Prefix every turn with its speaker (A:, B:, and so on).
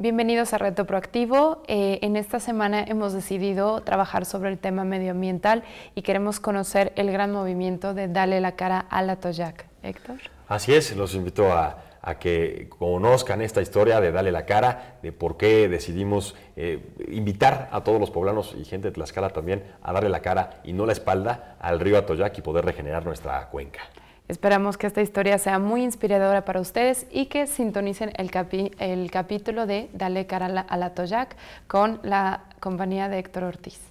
A: Bienvenidos a Reto Proactivo. Eh, en esta semana hemos decidido trabajar sobre el tema medioambiental y queremos conocer el gran movimiento de Dale la cara a la Toyac. Héctor.
B: Así es, los invito a, que conozcan esta historia de Dale la cara, de por qué decidimos eh, invitar a todos los poblanos y gente de Tlaxcala también a darle la cara y no la espalda al río Atoyac y poder regenerar nuestra cuenca.
A: Esperamos que esta historia sea muy inspiradora para ustedes y que sintonicen el, capítulo de Dale cara a la Toyac con la compañía de Héctor Ortiz.